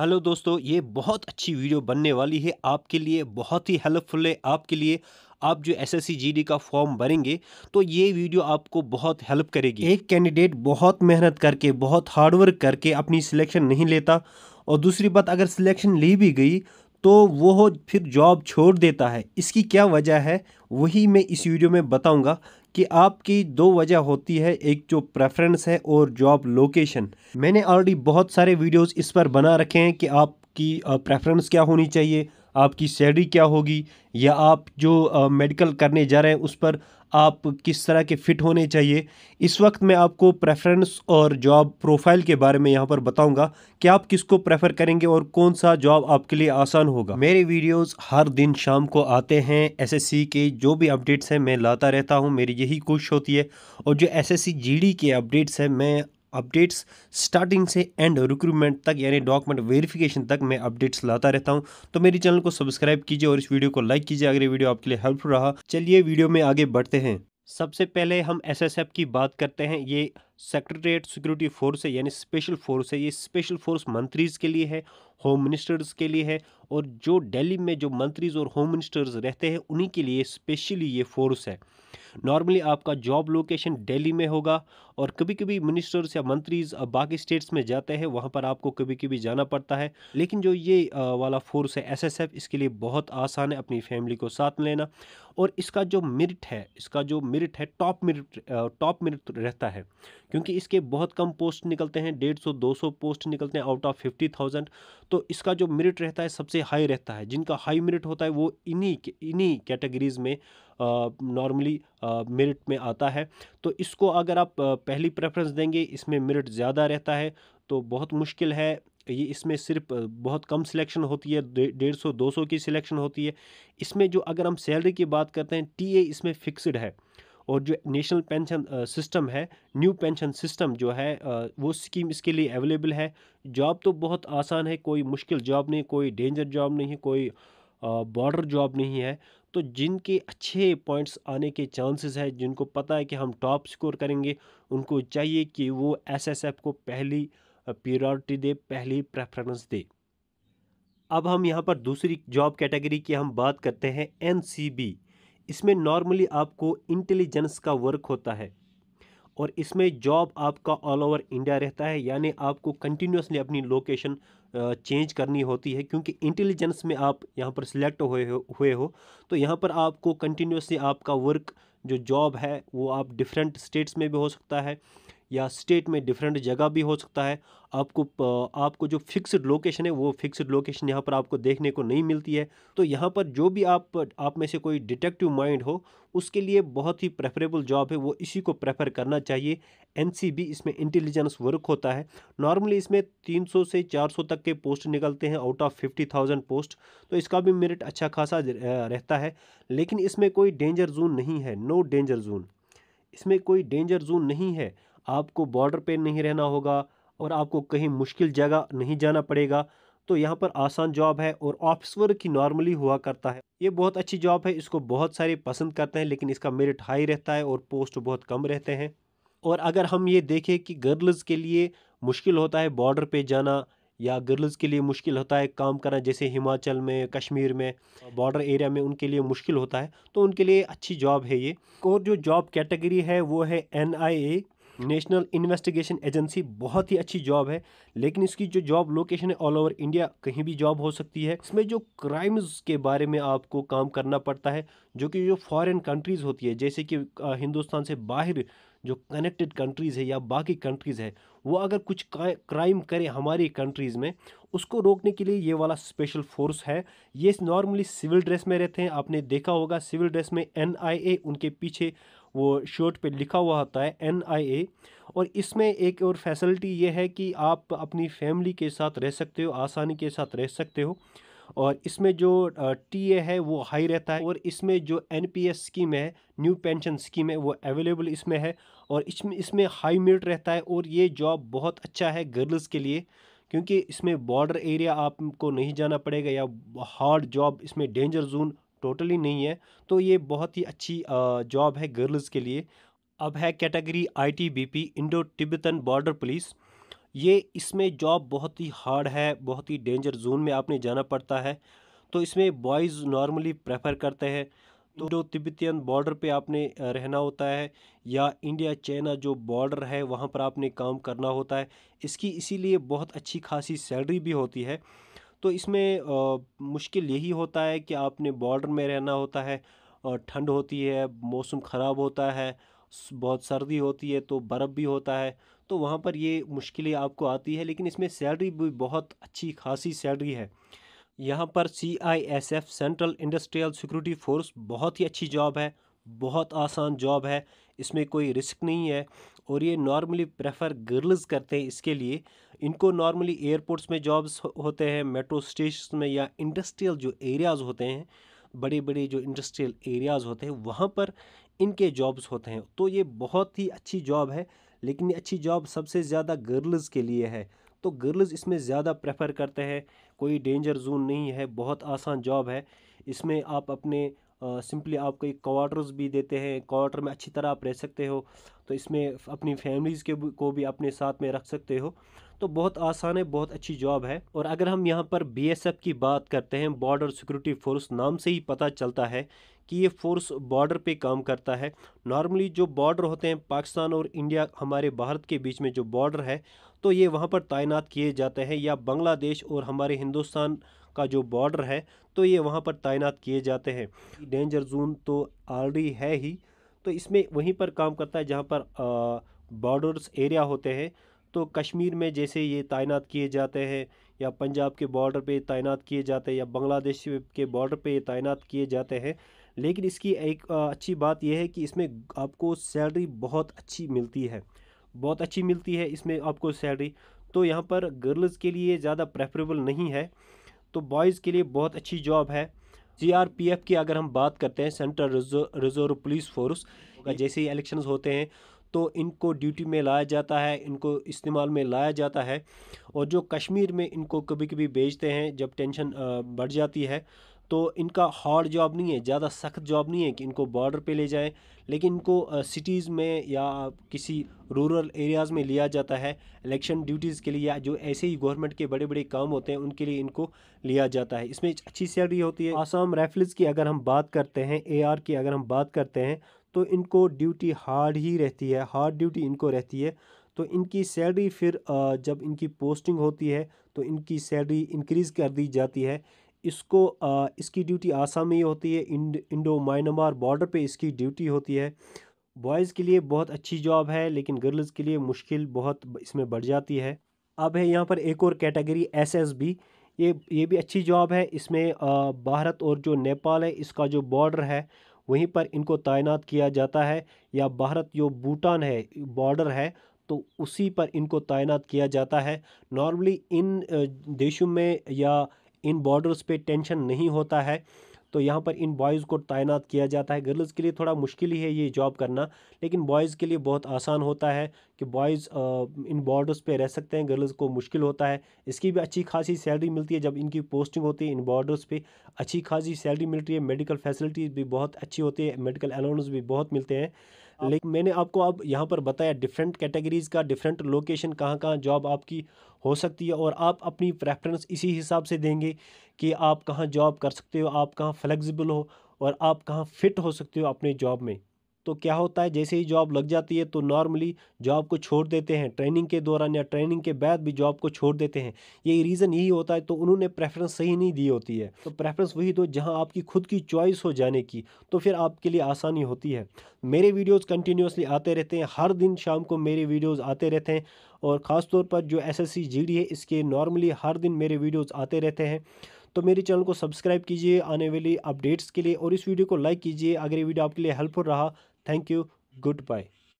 Hello दोस्तों ये बहुत अच्छी वीडियो बनने वाली है आपके लिए बहुत ही हेल्पफुल है आपके लिए आप जो एसएससी जीडी का फॉर्म भरेंगे तो ये वीडियो आपको बहुत हेल्प करेगी एक कैंडिडेट बहुत मेहनत करके बहुत हार्डवर्क करके अपनी सिलेक्शन नहीं लेता और दूसरी बात अगर सिलेक्शन ली भी गई तो वो फिर जॉब छोड़ देता है इसकी क्या वजह है वही मैं इस वीडियो में बताऊंगा कि आपकी दो वजह होती है एक जो प्रेफरेंस है और जॉब लोकेशन मैंने ऑलरेडी बहुत सारे वीडियोस इस पर बना रखे हैं कि आपकी प्रेफरेंस क्या होनी चाहिए आपकी सैलरी क्या होगी या आप जो मेडिकल करने जा रहे हैं उस पर आप किस तरह के फ़िट होने चाहिए इस वक्त मैं आपको प्रेफरेंस और जॉब प्रोफाइल के बारे में यहाँ पर बताऊँगा कि आप किसको प्रेफर करेंगे और कौन सा जॉब आपके लिए आसान होगा मेरे वीडियोस हर दिन शाम को आते हैं एसएससी के जो भी अपडेट्स हैं मैं लाता रहता हूँ मेरी यही कोशिश होती है और जो एसएससी जीडी के अपडेट्स हैं मैं अपडेट्स स्टार्टिंग से एंड रिक्रूटमेंट तक यानी डॉक्यूमेंट वेरिफिकेशन तक मैं अपडेट्स लाता रहता हूँ तो मेरे चैनल को सब्सक्राइब कीजिए और इस वीडियो को लाइक कीजिए अगर ये वीडियो आपके लिए हेल्पफुल रहा चलिए वीडियो में आगे बढ़ते हैं सबसे पहले हम एस की बात करते हैं ये सेक्रेटरीट सिक्योरिटी फोर्स है यानी स्पेशल फोर्स है ये स्पेशल फोर्स मंत्रीज़ के लिए है होम मिनिस्टर्स के लिए है और जो दिल्ली में जो मंत्रीज़ और होम मिनिस्टर्स रहते हैं उन्हीं के लिए स्पेशली ये फोर्स है नॉर्मली आपका जॉब लोकेशन दिल्ली में होगा और कभी कभी मिनिस्टर्स या मंत्रीज बाकी स्टेट्स में जाते हैं वहाँ पर आपको कभी कभी जाना पड़ता है लेकिन जो ये वाला फोर्स है एस इसके लिए बहुत आसान है अपनी फैमिली को साथ लेना और इसका जो मिरिट है इसका जो मिरिट है टॉप मिरिट टॉप मिरिट रहता है क्योंकि इसके बहुत कम पोस्ट निकलते हैं डेढ़ सौ दो सौ पोस्ट निकलते हैं आउट ऑफ फिफ्टी थाउजेंड तो इसका जो मेरिट रहता है सबसे हाई रहता है जिनका हाई मेरिट होता है वो इन्हीं इन्हीं कैटेगरीज में नॉर्मली मेरिट में आता है तो इसको अगर आप पहली प्रेफरेंस देंगे इसमें मेरिट ज़्यादा रहता है तो बहुत मुश्किल है ये इसमें सिर्फ बहुत कम सिलेक्शन होती है डेढ़ सौ दो सौ की सिलेक्शन होती है इसमें जो अगर हम सैलरी की बात करते हैं टीए इसमें फिक्सड है और जो नेशनल पेंशन सिस्टम है न्यू पेंशन सिस्टम जो है वो स्कीम इसके लिए अवेलेबल है जॉब तो बहुत आसान है कोई मुश्किल जॉब नहीं कोई डेंजर जॉब नहीं है कोई बॉर्डर जॉब नहीं है तो जिनके अच्छे पॉइंट्स आने के चांसेस है जिनको पता है कि हम टॉप स्कोर करेंगे उनको चाहिए कि वो एसएसएफ को पहली प्योरिटी दे पहली प्रेफरेंस दे अब हम यहाँ पर दूसरी जॉब कैटेगरी की हम बात करते हैं एनसीबी इसमें नॉर्मली आपको इंटेलिजेंस का वर्क होता है और इसमें जॉब आपका ऑल ओवर इंडिया रहता है यानी आपको कंटिन्यूसली अपनी लोकेशन चेंज करनी होती है क्योंकि इंटेलिजेंस में आप यहाँ पर सिलेक्ट हुए हो हुए हो तो यहाँ पर आपको कंटिन्यूसली आपका वर्क जो जॉब है वो आप डिफरेंट स्टेट्स में भी हो सकता है या स्टेट में डिफरेंट जगह भी हो सकता है आपको आपको जो फिक्स्ड लोकेशन है वो फिक्स्ड लोकेशन यहाँ पर आपको देखने को नहीं मिलती है तो यहाँ पर जो भी आप आप में से कोई डिटेक्टिव माइंड हो उसके लिए बहुत ही प्रेफरेबल जॉब है वो इसी को प्रेफर करना चाहिए एन इसमें इंटेलिजेंस वर्क होता है नॉर्मली इसमें 300 से 400 तक के पोस्ट निकलते हैं आउट ऑफ 50,000 पोस्ट तो इसका भी मेरिट अच्छा खासा रहता है लेकिन इसमें कोई डेंजर जोन नहीं है नो डेंजर जोन इसमें कोई डेंजर जोन नहीं है आपको बॉर्डर पे नहीं रहना होगा और आपको कहीं मुश्किल जगह नहीं जाना पड़ेगा तो यहाँ पर आसान जॉब है और ऑफिस वर्क ही नॉर्मली हुआ करता है ये बहुत अच्छी जॉब है इसको बहुत सारे पसंद करते हैं लेकिन इसका मेरिट हाई रहता है और पोस्ट बहुत कम रहते हैं और अगर हम ये देखें कि गर्ल्स के लिए मुश्किल होता है बॉर्डर पे जाना या गर्ल्स के लिए मुश्किल होता है काम करना जैसे हिमाचल में कश्मीर में बॉर्डर एरिया में उनके लिए मुश्किल होता है तो उनके लिए अच्छी जॉब है ये और जो जॉब कैटेगरी है वो है N I A national investigation agency बहुत ही अच्छी जॉब है लेकिन इसकी जो जॉब लोकेशन है ऑल ओवर इंडिया कहीं भी जॉब हो सकती है इसमें जो क्राइम्स के बारे में आपको काम करना पड़ता है जो कि जो फॉरेन कंट्रीज़ होती है जैसे कि हिंदुस्तान से बाहर जो कनेक्टेड कंट्रीज़ है या बाकी कंट्रीज़ है वो अगर कुछ क्राइम करे हमारी कंट्रीज़ में उसको रोकने के लिए ये वाला स्पेशल फोर्स है ये नॉर्मली सिविल ड्रेस में रहते हैं आपने देखा होगा सिविल ड्रेस में एन उनके पीछे वो शर्ट पे लिखा हुआ होता है एन आई ए और इसमें एक और फैसिलिटी ये है कि आप अपनी फैमिली के साथ रह सकते हो आसानी के साथ रह सकते हो और इसमें जो टी ए है वो हाई रहता है और इसमें जो एन पी एस स्कीम है न्यू पेंशन स्कीम है वो अवेलेबल इसमें है और इसमें इसमें हाई मेरिट रहता है और ये जॉब बहुत अच्छा है गर्ल्स के लिए क्योंकि इसमें बॉर्डर एरिया आपको नहीं जाना पड़ेगा या हार्ड जॉब इसमें डेंजर जोन टोटली नहीं है तो ये बहुत ही अच्छी जॉब है गर्ल्स के लिए अब है category P Indo Tibetan border police ये इसमें जॉब बहुत ही हार्ड है बहुत ही डेंजर जोन में आपने जाना पड़ता है तो इसमें बॉयज़ नॉर्मली प्रेफर करते हैं तो जो तिब्बतियन बॉर्डर पे आपने रहना होता है या इंडिया चाइना जो बॉर्डर है वहाँ पर आपने काम करना होता है इसकी इसीलिए बहुत अच्छी खासी सैलरी भी होती है तो इसमें मुश्किल यही होता है कि आपने बॉर्डर में रहना होता है और ठंड होती है मौसम ख़राब होता है बहुत सर्दी होती है तो बर्फ़ भी होता है तो वहाँ पर ये मुश्किलें आपको आती है लेकिन इसमें सैलरी भी बहुत अच्छी खासी सैलरी है यहाँ पर C I S F central industrial security force बहुत ही अच्छी जॉब है बहुत आसान जॉब है इसमें कोई रिस्क नहीं है और ये नॉर्मली प्रेफर गर्ल्स करते हैं इसके लिए इनको नॉर्मली एयरपोर्ट्स में जॉब्स होते हैं मेट्रो स्टेशन में या इंडस्ट्रियल जो एरियाज़ होते हैं बड़े बड़े जो इंडस्ट्रियल एरियाज़ होते हैं वहाँ पर इनके जॉब्स होते हैं तो ये बहुत ही अच्छी जॉब है लेकिन ये अच्छी जॉब सबसे ज़्यादा गर्ल्स के लिए है तो गर्ल्स इसमें ज़्यादा प्रेफर करते हैं कोई डेंजर जोन नहीं है बहुत आसान जॉब है इसमें आप अपने सिंपली आपको एक क्वार्टर्स भी देते हैं क्वार्टर में अच्छी तरह आप रह सकते हो तो इसमें अपनी फैमिलीज़ के को भी अपने साथ में रख सकते हो तो बहुत आसान है बहुत अच्छी जॉब है और अगर हम यहाँ पर बीएसएफ की बात करते हैं बॉर्डर सिक्योरिटी फोर्स नाम से ही पता चलता है कि ये फोर्स बॉर्डर पे काम करता है नॉर्मली जो बॉर्डर होते हैं पाकिस्तान और इंडिया हमारे भारत के बीच में जो बॉर्डर है तो ये वहाँ पर तैनात किए जाते हैं या बांग्लादेश और हमारे हिंदुस्तान का जो बॉर्डर है तो ये वहाँ पर तैनात किए जाते हैं डेंजर जोन तो ऑलरेडी है ही तो इसमें वहीं पर काम करता है जहाँ पर बॉर्डर्स एरिया होते हैं तो कश्मीर में जैसे ये तैनात किए जाते हैं या पंजाब के बॉर्डर पे तैनात किए जाते हैं या बांग्लादेश के बॉर्डर पे तैनात किए जाते हैं लेकिन इसकी एक अच्छी बात यह है कि इसमें आपको सैलरी बहुत अच्छी मिलती है बहुत अच्छी मिलती है इसमें आपको सैलरी तो यहाँ पर गर्ल्स के लिए ज़्यादा प्रेफरेबल नहीं है तो बॉयज़ के लिए बहुत अच्छी जॉब है जी की अगर हम बात करते हैं सेंट्रल रिजर्व पुलिस फोर्स का जैसे ही इलेक्शन होते हैं तो इनको ड्यूटी में लाया जाता है इनको इस्तेमाल में लाया जाता है और जो कश्मीर में इनको कभी कभी भेजते हैं जब टेंशन बढ़ जाती है तो इनका हार्ड जॉब नहीं है ज़्यादा सख्त जॉब नहीं है कि इनको बॉर्डर पे ले जाएं लेकिन इनको सिटीज़ में या किसी रूरल एरियाज़ में लिया जाता है इलेक्शन ड्यूटीज़ के लिए या जो ऐसे ही गवर्नमेंट के बड़े बड़े काम होते हैं उनके लिए इनको लिया जाता है इसमें अच्छी सैलरी होती है आसाम राइफल्स की अगर हम बात करते हैं ए की अगर हम बात करते हैं तो इनको ड्यूटी हार्ड ही रहती है हार्ड ड्यूटी इनको रहती है तो इनकी सैलरी फिर जब इनकी पोस्टिंग होती है तो इनकी सैलरी इंक्रीज़ कर दी जाती है इसको आ, इसकी ड्यूटी आसाम में ही होती है इंड, इंडो म्यांमार बॉर्डर पे इसकी ड्यूटी होती है बॉयज़ के लिए बहुत अच्छी जॉब है लेकिन गर्ल्स के लिए मुश्किल बहुत इसमें बढ़ जाती है अब है यहाँ पर एक और कैटेगरी एस एस बी ये ये भी अच्छी जॉब है इसमें आ, भारत और जो नेपाल है इसका जो बॉर्डर है वहीं पर इनको तैनात किया जाता है या भारत जो भूटान है बॉर्डर है तो उसी पर इनको तैनात किया जाता है नॉर्मली इन देशों में या इन बॉर्डर्स पे टेंशन नहीं होता है तो यहाँ पर इन बॉयज़ को तैनात किया जाता है गर्ल्स के लिए थोड़ा मुश्किल ही है ये जॉब करना लेकिन बॉयज़ के लिए बहुत आसान होता है कि बॉयज़ इन बॉर्डर्स पे रह सकते हैं गर्ल्स को मुश्किल होता है इसकी भी अच्छी खासी सैलरी मिलती है जब इनकी पोस्टिंग होती है इन बॉर्डर्स पे अच्छी खासी सैलरी मिलती है मेडिकल फैसिलिटीज़ भी बहुत अच्छी होती है मेडिकल अलाउंस भी बहुत मिलते हैं लेकिन मैंने आपको अब यहाँ पर बताया डिफरेंट कैटेगरीज़ का डिफरेंट लोकेशन कहाँ कहाँ जॉब आपकी हो सकती है और आप अपनी प्रेफरेंस इसी हिसाब से देंगे कि आप कहाँ जॉब कर सकते हो आप कहाँ फ्लेक्सिबल हो और आप कहाँ फिट हो सकते हो अपने जॉब में तो क्या होता है जैसे ही जॉब लग जाती है तो नॉर्मली जॉब को छोड़ देते हैं ट्रेनिंग के दौरान या ट्रेनिंग के बाद भी जॉब को छोड़ देते हैं यही रीज़न यही होता है तो उन्होंने प्रेफरेंस सही नहीं दी होती है तो प्रेफरेंस वही दो तो, जहाँ आपकी खुद की चॉइस हो जाने की तो फिर आपके लिए आसानी होती है मेरे वीडियोज़ कंटिन्यूसली आते रहते हैं हर दिन शाम को मेरे वीडियोज़ आते रहते हैं और ख़ास तौर पर जो एस एस है इसके नॉर्मली हर दिन मेरे वीडियोज़ आते रहते हैं तो मेरे चैनल को सब्सक्राइब कीजिए आने वाली अपडेट्स के लिए और इस वीडियो को लाइक कीजिए अगर ये वीडियो आपके लिए हेल्पफुल रहा Thank you. Goodbye.